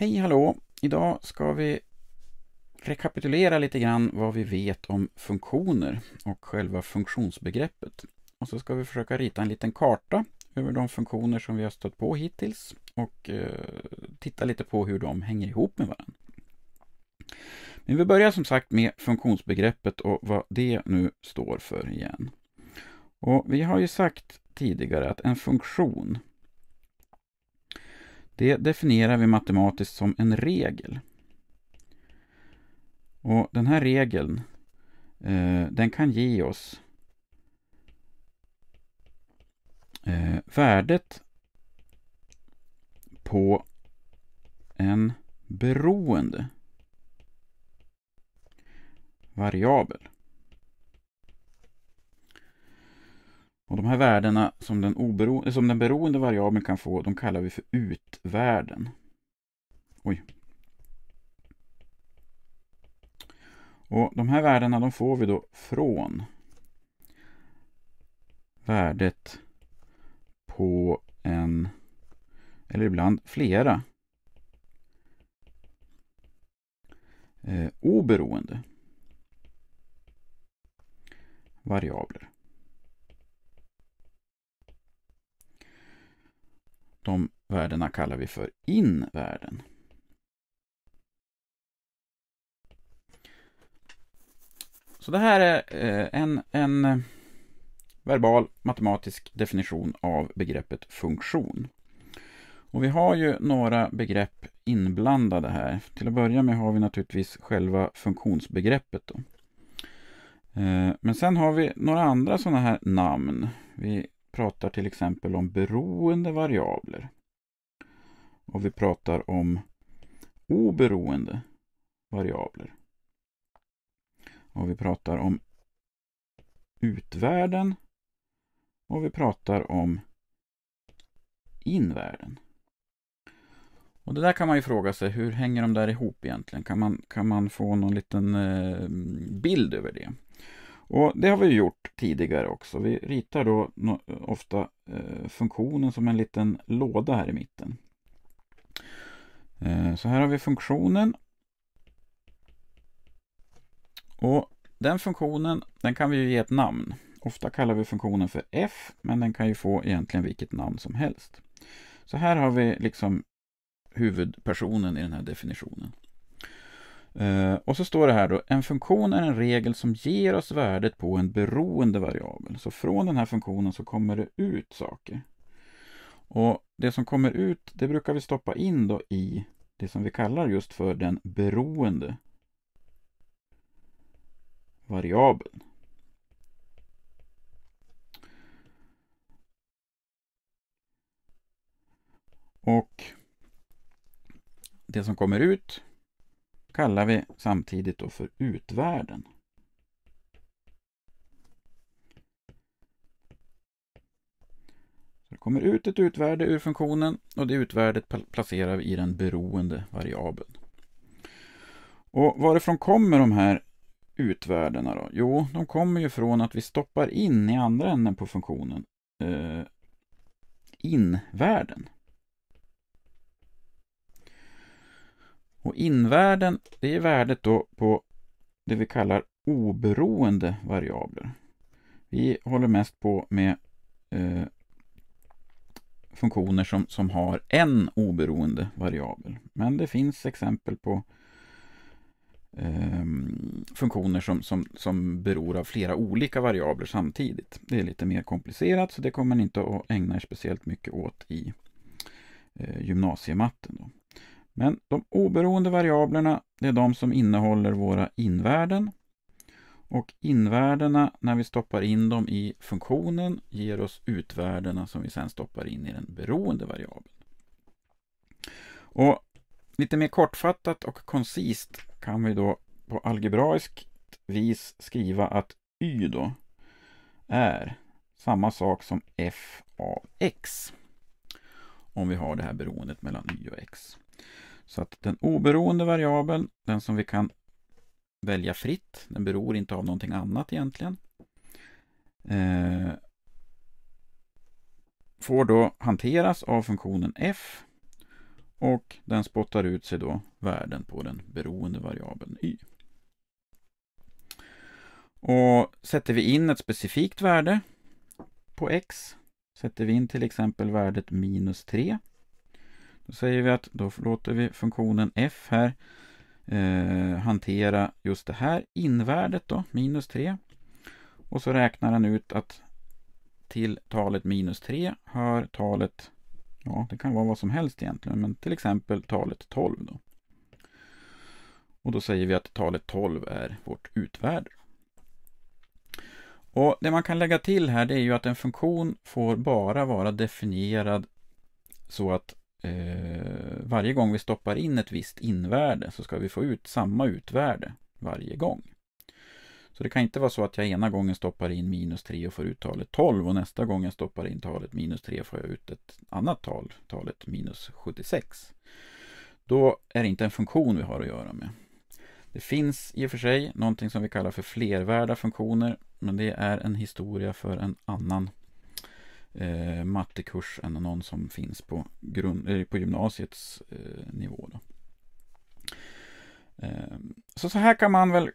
Hej hallå! Idag ska vi rekapitulera lite grann vad vi vet om funktioner och själva funktionsbegreppet. Och så ska vi försöka rita en liten karta över de funktioner som vi har stött på hittills och eh, titta lite på hur de hänger ihop med varandra. Men vi börjar som sagt med funktionsbegreppet och vad det nu står för igen. Och Vi har ju sagt tidigare att en funktion det definierar vi matematiskt som en regel. Och Den här regeln eh, den kan ge oss eh, värdet på en beroende variabel. Och de här värdena som den, obero, som den beroende variabeln kan få, de kallar vi för utvärden. Oj. Och De här värdena de får vi då från värdet på en, eller ibland flera, eh, oberoende variabler. de värdena kallar vi för invärden. Så det här är eh, en, en eh, verbal matematisk definition av begreppet funktion. Och vi har ju några begrepp inblandade här. Till att börja med har vi naturligtvis själva funktionsbegreppet. Då. Eh, men sen har vi några andra sådana här namn. Vi pratar till exempel om beroende variabler. Och vi pratar om oberoende variabler. Och vi pratar om utvärden. Och vi pratar om invärden. Och det där kan man ju fråga sig, hur hänger de där ihop egentligen? Kan man, kan man få någon liten eh, bild över det? Och Det har vi gjort tidigare också. Vi ritar då ofta eh, funktionen som en liten låda här i mitten. Eh, så här har vi funktionen. Och Den funktionen den kan vi ju ge ett namn. Ofta kallar vi funktionen för f, men den kan ju få egentligen vilket namn som helst. Så här har vi liksom huvudpersonen i den här definitionen. Eh, och så står det här då, en funktion är en regel som ger oss värdet på en beroende variabel. Så från den här funktionen så kommer det ut saker. Och Det som kommer ut, det brukar vi stoppa in då i det som vi kallar just för den beroende variabeln. Och det som kommer ut kallar vi samtidigt då för utvärden. Så det kommer ut ett utvärde ur funktionen och det utvärdet placerar vi i den beroende variabeln. Och Varifrån kommer de här utvärdena då? Jo, de kommer ju från att vi stoppar in i andra änden på funktionen eh, invärden. Och invärden, det är värdet då på det vi kallar oberoende variabler. Vi håller mest på med eh, funktioner som, som har en oberoende variabel. Men det finns exempel på eh, funktioner som, som, som beror av flera olika variabler samtidigt. Det är lite mer komplicerat, så det kommer ni inte att ägna er speciellt mycket åt i eh, gymnasiematten. Då. Men de oberoende variablerna, det är de som innehåller våra invärden. Och invärdena, när vi stoppar in dem i funktionen, ger oss utvärdena som vi sedan stoppar in i den beroende variabeln. Och Lite mer kortfattat och koncist kan vi då på algebraiskt vis skriva att y då är samma sak som f av x. Om vi har det här beroendet mellan y och x. Så att den oberoende variabeln, den som vi kan välja fritt, den beror inte av någonting annat egentligen. Eh, får då hanteras av funktionen f och den spottar ut sig då värden på den beroende variabeln y. Och Sätter vi in ett specifikt värde på x, sätter vi in till exempel värdet minus 3 då säger vi att då låter vi funktionen f här eh, hantera just det här invärdet då, minus 3. Och så räknar den ut att till talet minus 3 hör talet, ja det kan vara vad som helst egentligen, men till exempel talet 12 då. Och då säger vi att talet 12 är vårt utvärde. Och Det man kan lägga till här det är ju att en funktion får bara vara definierad så att eh, varje gång vi stoppar in ett visst invärde så ska vi få ut samma utvärde varje gång. Så det kan inte vara så att jag ena gången stoppar in minus 3 och får ut talet 12 och nästa gång jag stoppar in talet minus 3 får jag ut ett annat tal, talet minus 76. Då är det inte en funktion vi har att göra med. Det finns i och för sig någonting som vi kallar för flervärda funktioner, men det är en historia för en annan eh, mattekurs än någon som finns på, grund, eh, på gymnasiets eh, nivå. Då. Eh, så, så här kan man väl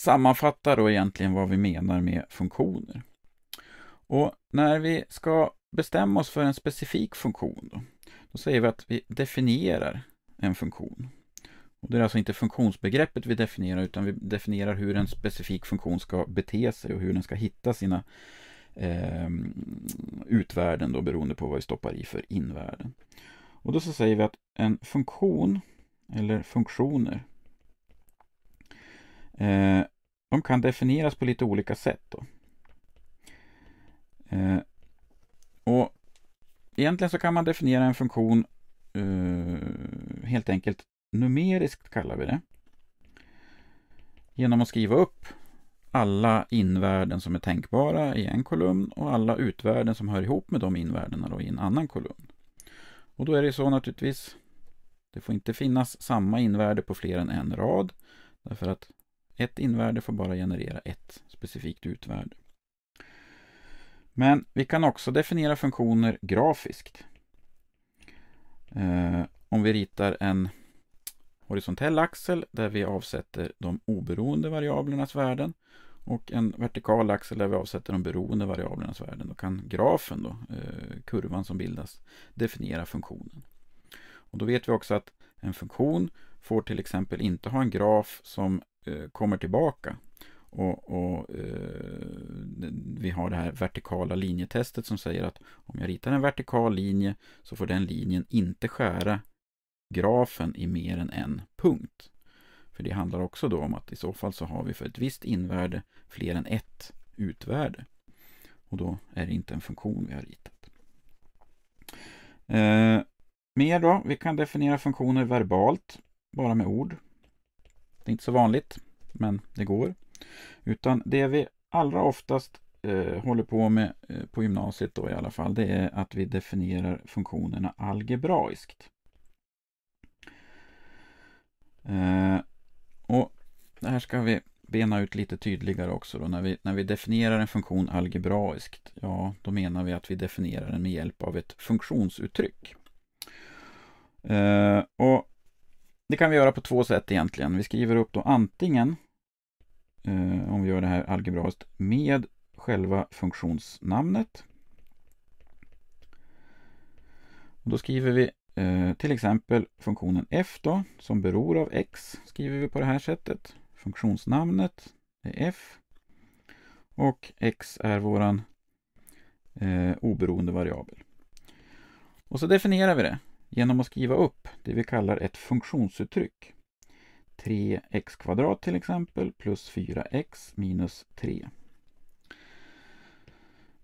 sammanfatta då egentligen vad vi menar med funktioner. Och när vi ska bestämma oss för en specifik funktion, då, då säger vi att vi definierar en funktion. Och det är alltså inte funktionsbegreppet vi definierar, utan vi definierar hur en specifik funktion ska bete sig och hur den ska hitta sina eh, utvärden då, beroende på vad vi stoppar i för invärden. Och då så säger vi att en funktion, eller funktioner, eh, de kan definieras på lite olika sätt. Då. Eh, och Egentligen så kan man definiera en funktion eh, helt enkelt numeriskt, kallar vi det, genom att skriva upp alla invärden som är tänkbara i en kolumn och alla utvärden som hör ihop med de invärdena i en annan kolumn. Och då är det så naturligtvis, det får inte finnas samma invärde på fler än en rad, därför att ett invärde får bara generera ett specifikt utvärde. Men vi kan också definiera funktioner grafiskt. Eh, om vi ritar en horisontell axel där vi avsätter de oberoende variablernas värden och en vertikal axel där vi avsätter de beroende variablernas värden. Då kan grafen, då, eh, kurvan som bildas, definiera funktionen. Och Då vet vi också att en funktion får till exempel inte ha en graf som eh, kommer tillbaka. Och, och eh, Vi har det här vertikala linjetestet som säger att om jag ritar en vertikal linje så får den linjen inte skära grafen i mer än en punkt. För det handlar också då om att i så fall så har vi för ett visst invärde fler än ett utvärde. Och då är det inte en funktion vi har ritat. Eh, mer då, vi kan definiera funktioner verbalt, bara med ord. Det är inte så vanligt, men det går. Utan det vi allra oftast eh, håller på med eh, på gymnasiet då i alla fall, det är att vi definierar funktionerna algebraiskt. Eh, och det här ska vi bena ut lite tydligare också. Då. När, vi, när vi definierar en funktion algebraiskt, ja, då menar vi att vi definierar den med hjälp av ett funktionsuttryck. Eh, och Det kan vi göra på två sätt egentligen. Vi skriver upp då antingen, eh, om vi gör det här algebraiskt, med själva funktionsnamnet. då skriver vi Eh, till exempel funktionen f då, som beror av x, skriver vi på det här sättet. Funktionsnamnet är f. Och x är vår eh, oberoende variabel. Och så definierar vi det genom att skriva upp det vi kallar ett funktionsuttryck. 3x kvadrat till exempel plus 4x minus 3.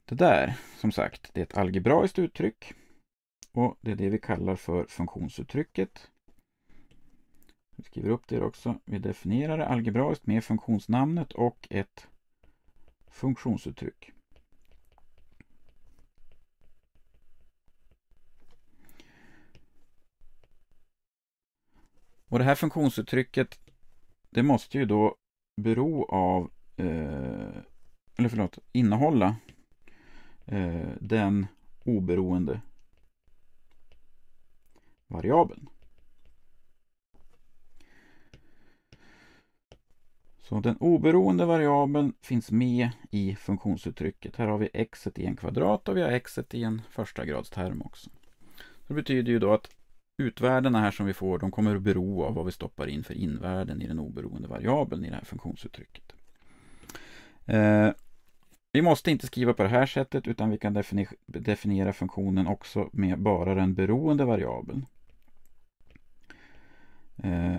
Det där, som sagt, det är ett algebraiskt uttryck och det är det vi kallar för funktionsuttrycket. Vi skriver upp det också. Vi definierar det algebraiskt med funktionsnamnet och ett funktionsuttryck. Och det här funktionsuttrycket det måste ju då bero av, eh, eller förlåt, innehålla eh, den oberoende variabeln. Så den oberoende variabeln finns med i funktionsuttrycket. Här har vi x i en kvadrat och vi har x i en första gradsterm också. Det betyder ju då att utvärdena här som vi får, de kommer att bero av vad vi stoppar in för invärden i den oberoende variabeln i det här funktionsuttrycket. Eh, vi måste inte skriva på det här sättet utan vi kan definiera funktionen också med bara den beroende variabeln. Eh.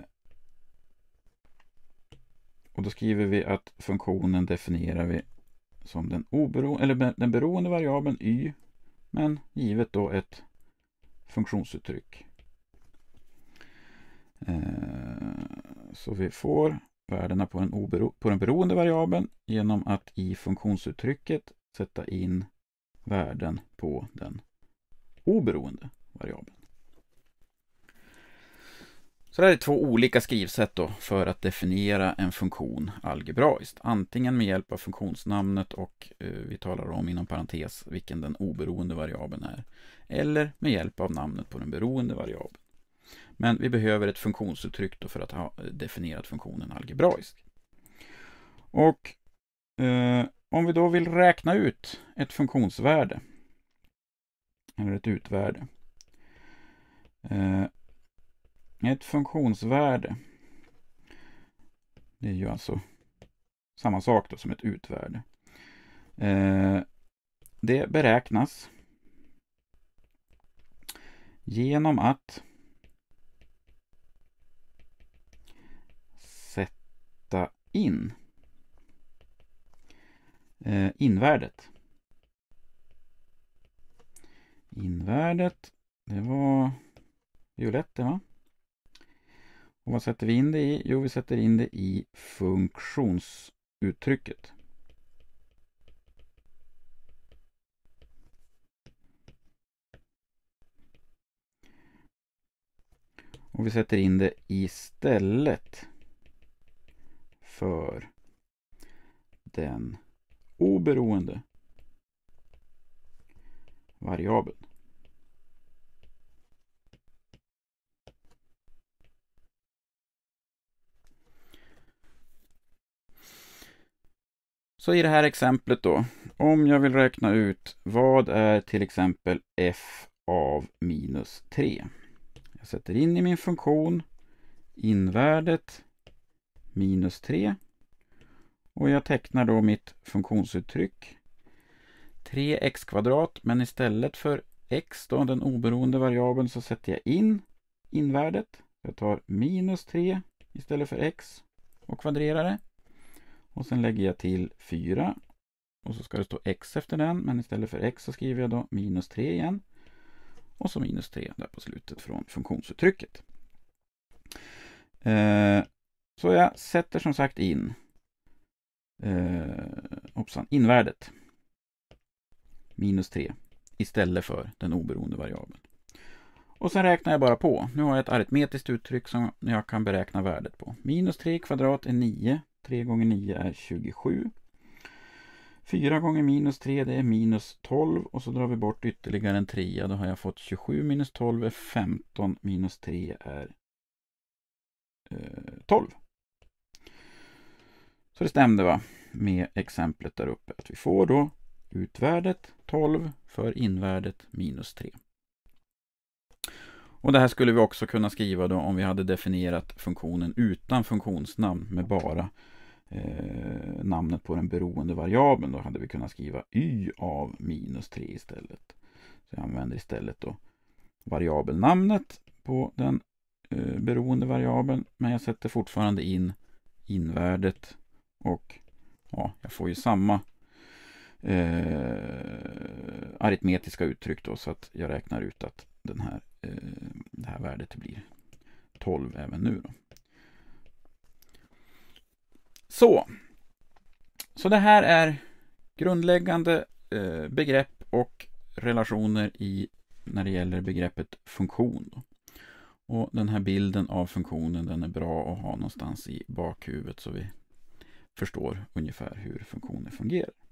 och då skriver vi att funktionen definierar vi som den, obero, eller den beroende variabeln y, men givet då ett funktionsuttryck. Eh. Så vi får värdena på den, på den beroende variabeln genom att i funktionsuttrycket sätta in värden på den oberoende variabeln. Så det här är två olika skrivsätt då för att definiera en funktion algebraiskt. Antingen med hjälp av funktionsnamnet och eh, vi talar om inom parentes vilken den oberoende variabeln är. Eller med hjälp av namnet på den beroende variabeln. Men vi behöver ett funktionsuttryck för att ha eh, definierat funktionen algebraiskt. Och eh, om vi då vill räkna ut ett funktionsvärde eller ett utvärde eh, ett funktionsvärde. Det är ju alltså samma sak då som ett utvärde. Eh, det beräknas genom att sätta in eh, invärdet. Invärdet, det var lätt det va? Och vad sätter vi in det i? Jo, vi sätter in det i funktionsuttrycket. Och vi sätter in det istället för den oberoende variabeln. Så i det här exemplet då, om jag vill räkna ut vad är till exempel f av minus 3? Jag sätter in i min funktion invärdet minus 3 och jag tecknar då mitt funktionsuttryck 3x kvadrat, men istället för x, då, den oberoende variabeln, så sätter jag in invärdet. Jag tar minus 3 istället för x och kvadrerar det. Och sen lägger jag till 4. Och så ska det stå x efter den, men istället för x så skriver jag då minus 3 igen. Och så minus 3 där på slutet från funktionsuttrycket. Eh, så jag sätter som sagt in eh, hoppsan, invärdet minus 3 istället för den oberoende variabeln. Och sen räknar jag bara på. Nu har jag ett aritmetiskt uttryck som jag kan beräkna värdet på. Minus 3 kvadrat är 9 3 gånger 9 är 27. 4 gånger minus 3 det är minus 12 och så drar vi bort ytterligare en 3. Då har jag fått 27 minus 12 är 15 minus 3 är 12. Eh, så det stämde va med exemplet där uppe att vi får då utvärdet 12 för invärdet minus 3. Och det här skulle vi också kunna skriva då om vi hade definierat funktionen utan funktionsnamn med bara eh, namnet på den beroende variabeln. Då hade vi kunnat skriva y av minus 3 istället. Så jag använder istället då variabelnamnet på den eh, beroende variabeln. Men jag sätter fortfarande in invärdet och ja, jag får ju samma eh, aritmetiska uttryck då så att jag räknar ut att den här, eh, det här värdet blir 12 även nu. Då. Så. Så det här är grundläggande eh, begrepp och relationer i, när det gäller begreppet funktion. Och Den här bilden av funktionen den är bra att ha någonstans i bakhuvudet så vi förstår ungefär hur funktioner fungerar.